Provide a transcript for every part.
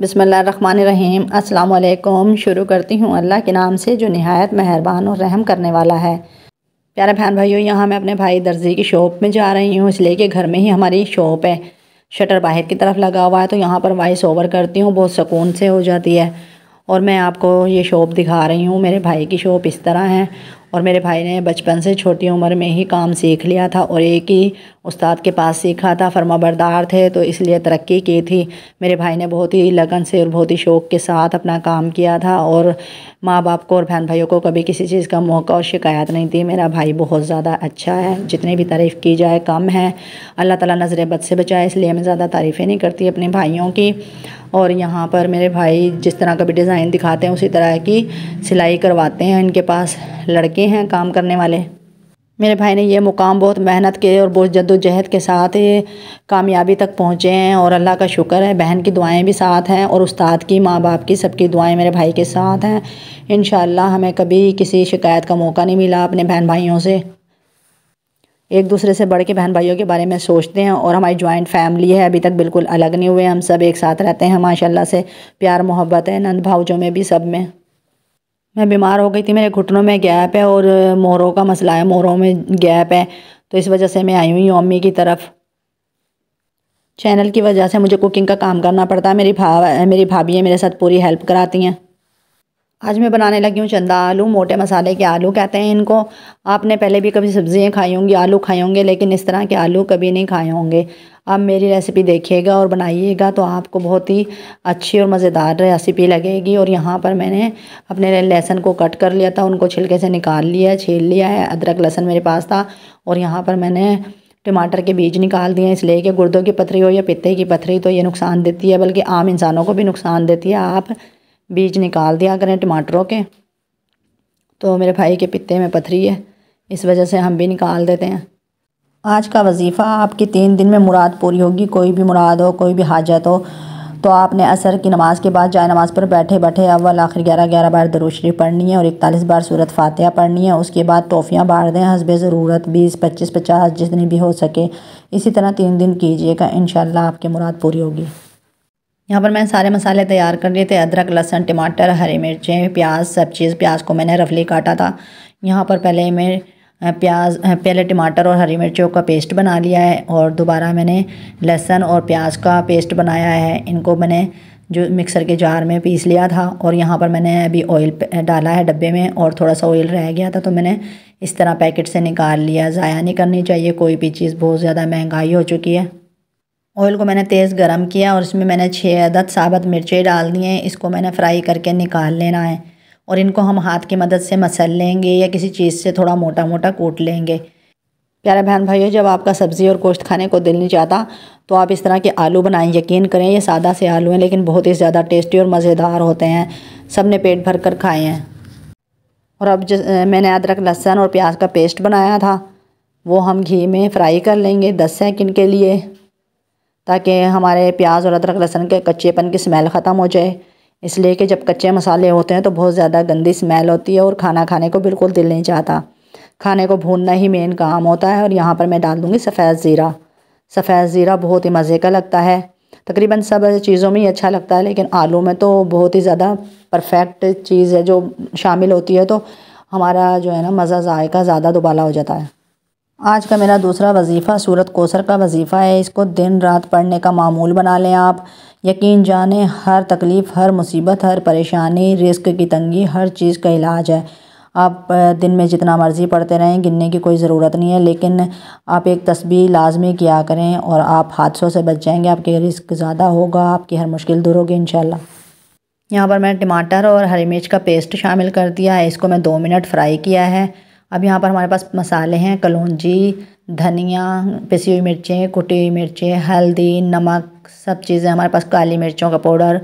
बसमीम अल्लाम शुरू करती हूँ अल्लाह के नाम से जो नहायत मेहरबान और रहम करने वाला है प्यारे बहन भाइयों यहाँ मैं अपने भाई दर्जी की शॉप में जा रही हूँ इसलिए कि घर में ही हमारी शॉप है शटर बाहर की तरफ लगा हुआ है तो यहाँ पर वॉइस ओवर करती हूँ बहुत सुकून से हो जाती है और मैं आपको ये शॉप दिखा रही हूँ मेरे भाई की शॉप इस तरह है और मेरे भाई ने बचपन से छोटी उम्र में ही काम सीख लिया था और एक ही उस्ताद के पास सीखा था फर्माबरदार थे तो इसलिए तरक्की की थी मेरे भाई ने बहुत ही लगन से और बहुत ही शौक़ के साथ अपना काम किया था और माँ बाप को और बहन भाइयों को कभी किसी चीज़ का मौका और शिकायत नहीं दी मेरा भाई बहुत ज़्यादा अच्छा है जितनी भी तारीफ़ की जाए कम है अल्लाह ताला नज़र बद से बचाए इसलिए मैं ज़्यादा तारीफ़ें नहीं करती अपने भाइयों की और यहाँ पर मेरे भाई जिस तरह का भी डिज़ाइन दिखाते हैं उसी तरह की सिलाई करवाते हैं इनके पास लड़के हैं काम करने वाले मेरे भाई ने ये मुकाम बहुत मेहनत के और बहुत जद्दोजहद के साथ कामयाबी तक पहुँचे हैं और अल्लाह का शुक्र है बहन की दुआएं भी साथ हैं और उस्ताद की माँ बाप की सबकी दुआएं मेरे भाई के साथ हैं इन हमें कभी किसी शिकायत का मौका नहीं मिला अपने बहन भाइयों से एक दूसरे से बड़े के बहन भाइयों के बारे में सोचते हैं और हमारी जॉइंट फैमिली है अभी तक बिल्कुल अलग नहीं हुए हम सब एक साथ रहते हैं माशाल्लाह से प्यार मोहब्बत है नंद भावजों में भी सब में मैं बीमार हो गई थी मेरे घुटनों में गैप है और मोरों का मसला है मोरों में गैप है तो इस वजह से मैं आई हुई हूँ अम्मी की तरफ चैनल की वजह से मुझे कुकिंग का काम करना पड़ता है मेरी भा मेरी भाभी है मेरे साथ पूरी हेल्प कराती हैं आज मैं बनाने लगी हूँ चंदा आलू मोटे मसाले के आलू कहते हैं इनको आपने पहले भी कभी सब्ज़ियाँ खाई होंगी आलू खाए होंगे लेकिन इस तरह के आलू कभी नहीं खाए होंगे आप मेरी रेसिपी देखिएगा और बनाइएगा तो आपको बहुत ही अच्छी और मज़ेदार रेसिपी लगेगी और यहाँ पर मैंने अपने लहसुन को कट कर लिया था उनको छिलके से निकाल लिया छील लिया है अदरक लहसन मेरे पास था और यहाँ पर मैंने टमाटर के बीज निकाल दिए इसलिए कि गुर्दों की पथरी हो या पित्ते की पथरी तो ये नुकसान देती है बल्कि आम इंसानों को भी नुकसान देती है आप बीज निकाल दिया करें टमाटरों के तो मेरे भाई के पत्ते में पथरी है इस वजह से हम भी निकाल देते हैं आज का वजीफ़ा आपकी तीन दिन में मुराद पूरी होगी कोई भी मुराद हो कोई भी हाजत हो तो आपने असर की नमाज़ के बाद जाए नमाज़ पर बैठे बैठे अव्वल आखिर ग्यारह ग्यारह बार दरुशरीफ पढ़नी है और इकतालीस बार सूरत फातह पढ़नी है उसके बाद तोहफ़ियाँ बाँट दें हसब ज़रूरत बीस पच्चीस पचास जितनी भी हो सके इसी तरह तीन दिन कीजिएगा इन आपकी मुराद पूरी होगी यहाँ पर मैंने सारे मसाले तैयार कर लिए थे अदरक लहसन टमाटर हरी मिर्चें प्याज सब चीज़ प्याज को मैंने रफली काटा था यहाँ पर पहले मैं प्याज पहले टमाटर और हरी मिर्चों का पेस्ट बना लिया है और दोबारा मैंने लहसन और प्याज का पेस्ट बनाया है इनको मैंने जो मिक्सर के जार में पीस लिया था और यहाँ पर मैंने अभी ऑयल डाला है डब्बे में और थोड़ा सा ऑयल रह गया था तो मैंने इस तरह पैकेट से निकाल लिया ज़ाया नहीं करनी चाहिए कोई भी चीज़ बहुत ज़्यादा महंगाई हो चुकी है ऑयल को मैंने तेज़ गरम किया और इसमें मैंने छः अदद साबत मिर्चें डाल दी हैं इसको मैंने फ्राई करके निकाल लेना है और इनको हम हाथ की मदद से मसल लेंगे या किसी चीज़ से थोड़ा मोटा मोटा कूट लेंगे प्यारे बहन भाइयों जब आपका सब्ज़ी और गोश्त खाने को दिल नहीं चाहता तो आप इस तरह के आलू बनाएं यकीन करें ये सादा से आलू हैं लेकिन बहुत ही ज़्यादा टेस्टी और मज़ेदार होते हैं सब ने पेट भर कर खाए हैं और अब मैंने अदरक लहसुन और प्याज का पेस्ट बनाया था वो हम घी में फ्राई कर लेंगे दस सेकेंड के लिए ताकि हमारे प्याज और अदरक लहसन के कच्चेपन की स्मेल ख़त्म हो जाए इसलिए कि जब कच्चे मसाले होते हैं तो बहुत ज़्यादा गंदी स्मेल होती है और खाना खाने को बिल्कुल दिल नहीं चाहता खाने को भूनना ही मेन काम होता है और यहाँ पर मैं डाल दूँगी सफ़ेद ज़ीरा सफ़ेद ज़ीरा बहुत ही मज़े का लगता है तकरीबन सब चीज़ों में ही अच्छा लगता है लेकिन आलू में तो बहुत ही ज़्यादा परफेक्ट चीज़ है जो शामिल होती है तो हमारा जो है ना मज़ा जायका ज़्यादा दुबाला हो जाता है आज का मेरा दूसरा वजीफ़ा सूरत कोसर का वजीफ़ा है इसको दिन रात पढ़ने का मामूल बना लें आप यकीन जाने हर तकलीफ़ हर मुसीबत हर परेशानी रिस्क की तंगी हर चीज़ का इलाज है आप दिन में जितना मर्ज़ी पढ़ते रहें गिनने की कोई ज़रूरत नहीं है लेकिन आप एक तस्वीर लाजमी किया करें और आप हादसों से बच जाएंगे आपके रिस्क ज़्यादा होगा आपकी हर मुश्किल दूर होगी इन यहाँ पर मैंने टमाटर और हरी मिर्च का पेस्ट शामिल कर दिया है इसको मैं दो मिनट फ्राई किया है अब यहाँ पर हमारे पास मसाले हैं कलौजी धनिया पिसी हुई मिर्चें कुटी हुई मिर्चें हल्दी नमक सब चीज़ें हमारे पास काली मिर्चों का पाउडर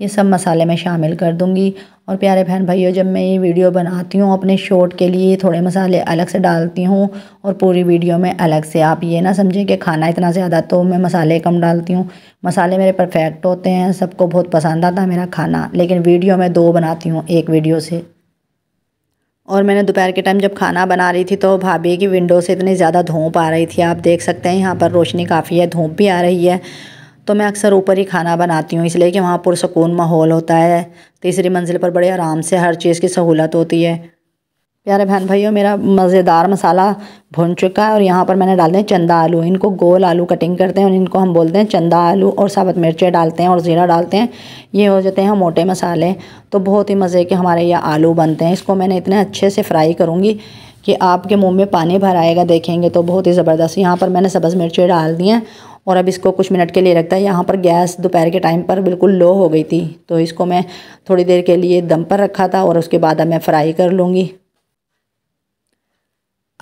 ये सब मसाले मैं शामिल कर दूँगी और प्यारे बहन भाइयों जब मैं ये वीडियो बनाती हूँ अपने शॉट के लिए थोड़े मसाले अलग से डालती हूँ और पूरी वीडियो में अलग से आप ये ना समझें कि खाना इतना ज़्यादा तो मैं मसाले कम डालती हूँ मसाले मेरे परफेक्ट होते हैं सबको बहुत पसंद आता है मेरा खाना लेकिन वीडियो मैं दो बनाती हूँ एक वीडियो से और मैंने दोपहर के टाइम जब खाना बना रही थी तो भाभी की विंडो से इतनी ज़्यादा धूप आ रही थी आप देख सकते हैं यहाँ पर रोशनी काफ़ी है धूप भी आ रही है तो मैं अक्सर ऊपर ही खाना बनाती हूँ इसलिए कि वहाँ पुरसकून माहौल होता है तीसरी मंजिल पर बड़े आराम से हर चीज़ की सहूलत होती है प्यारे बहन भाइयों मेरा मज़ेदार मसाला भुन चुका है और यहाँ पर मैंने डाल हैं चंदा आलू इनको गोल आलू कटिंग करते हैं और इनको हम बोलते हैं चंदा आलू और साबुत मिर्चें डालते हैं और ज़ीरा डालते हैं ये हो जाते हैं मोटे मसाले तो बहुत ही मज़े के हमारे ये आलू बनते हैं इसको मैंने इतने अच्छे से फ्राई करूँगी कि आपके मुँह में पानी भर आएगा देखेंगे तो बहुत ही ज़बरदस्त यहाँ पर मैंने सब्ज़ मिर्चें डाल दी हैं और अब इसको कुछ मिनट के लिए रखता है यहाँ पर गैस दोपहर के टाइम पर बिल्कुल लो हो गई थी तो इसको मैं थोड़ी देर के लिए दम पर रखा था और उसके बाद अब मैं फ़्राई कर लूँगी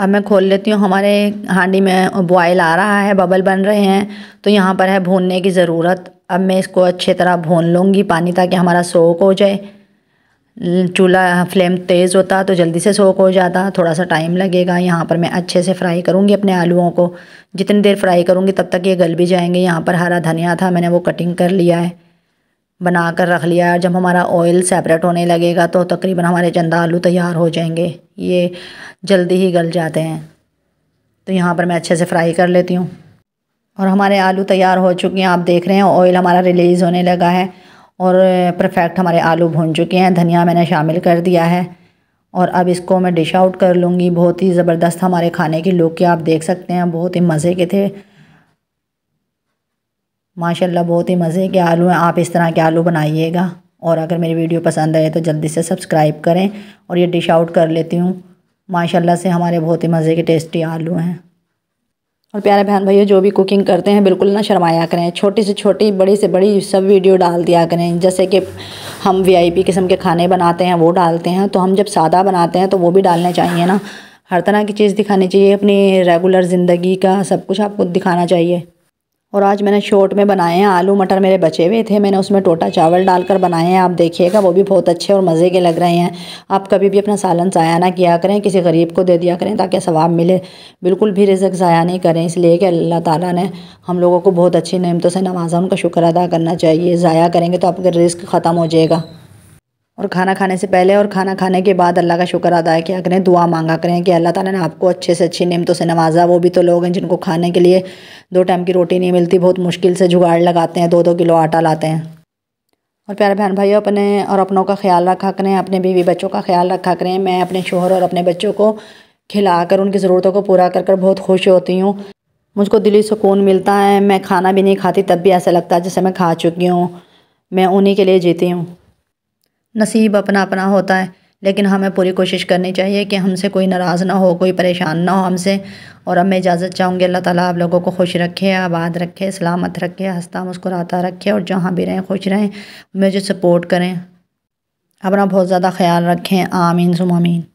अब मैं खोल लेती हूँ हमारे हांडी में बॉयल आ रहा है बबल बन रहे हैं तो यहाँ पर है भूनने की ज़रूरत अब मैं इसको अच्छे तरह भून लूँगी पानी ताकि हमारा सोक हो जाए चूल्हा फ्लेम तेज़ होता तो जल्दी से सोक हो जाता थोड़ा सा टाइम लगेगा यहाँ पर मैं अच्छे से फ्राई करूँगी अपने आलूओं को जितनी देर फ्राई करूँगी तब तक ये गल भी जाएंगे यहाँ पर हरा धनिया था मैंने वो कटिंग कर लिया है बना कर रख लिया है जब हमारा ऑयल सेपरेट होने लगेगा तो तकरीबन हमारे चंदा आलू तैयार हो जाएंगे ये जल्दी ही गल जाते हैं तो यहाँ पर मैं अच्छे से फ्राई कर लेती हूँ और हमारे आलू तैयार हो चुके हैं आप देख रहे हैं ऑयल हमारा रिलीज़ होने लगा है और परफेक्ट हमारे आलू भून चुके हैं धनिया मैंने शामिल कर दिया है और अब इसको मैं डिश आउट कर लूँगी बहुत ही ज़बरदस्त हमारे खाने की लुक के आप देख सकते हैं बहुत ही मज़े के थे माशाल्लाह बहुत ही मज़े के आलू हैं आप इस तरह के आलू बनाइएगा और अगर मेरी वीडियो पसंद आए तो जल्दी से सब्सक्राइब करें और ये डिश आउट कर लेती हूँ माशाल्लाह से हमारे बहुत ही मज़े के टेस्टी आलू हैं और प्यारे बहन भैया जो भी कुकिंग करते हैं बिल्कुल ना शर्माया करें छोटी से छोटी बड़ी से बड़ी सब वीडियो डाल दिया करें जैसे कि हम वीआईपी किस्म के खाने बनाते हैं वो डालते हैं तो हम जब सादा बनाते हैं तो वो भी डालने चाहिए ना हर तरह की चीज़ दिखानी चाहिए अपनी रेगुलर ज़िंदगी का सब कुछ आपको दिखाना चाहिए और आज मैंने शॉर्ट में बनाए हैं आलू मटर मेरे बचे हुए थे मैंने उसमें टोटा चावल डालकर बनाए हैं आप देखिएगा वो भी बहुत अच्छे और मज़े के लग रहे हैं आप कभी भी अपना सालन ज़ाया ना किया करें किसी गरीब को दे दिया करें ताकि सवाब मिले बिल्कुल भी रिजक ज़ाया नहीं करें इसलिए कि अल्लाह ताला ने हम लोगों को बहुत अच्छी नमतों से नवाजा उनका शुक्र अदा करना चाहिए ज़ाया करेंगे तो आपका रिस्क ख़त्म हो जाएगा और खाना खाने से पहले और खाना खाने के बाद अल्लाह का शुक्र अदा किया करें दुआ मांगा करें कि अल्लाह ताला ने आपको अच्छे से अच्छी नियमतों से नवाजा वो भी तो लोग हैं जिनको खाने के लिए दो टाइम की रोटी नहीं मिलती बहुत मुश्किल से जुगाड़ लगाते हैं दो दो किलो आटा लाते हैं और प्यारे बहन भाइयों अपने और अपनों का ख्याल रखा करें अपने बीवी बच्चों का ख्याल रखा करें मैं अपने शोहर और अपने बच्चों को खिलाकर उनकी ज़रूरतों को पूरा कर कर बहुत खुश होती हूँ मुझको दिली सुकून मिलता है मैं खाना भी नहीं खाती तब भी ऐसा लगता है जैसे मैं खा चुकी हूँ मैं उन्हीं के लिए जीती हूँ नसीब अपना अपना होता है लेकिन हमें पूरी कोशिश करनी चाहिए कि हमसे कोई नाराज़ ना हो कोई परेशान ना हो हमसे और अब मैं इजाज़त चाहूँगी अल्लाह ताला आप लोगों को खुश रखे आबाद रखे सलामत रखे हंसता मुस्कुराता रखे और जहाँ भी रहें खुश रहें मुझे सपोर्ट करें अपना बहुत ज़्यादा ख्याल रखें आमीन सुमामीन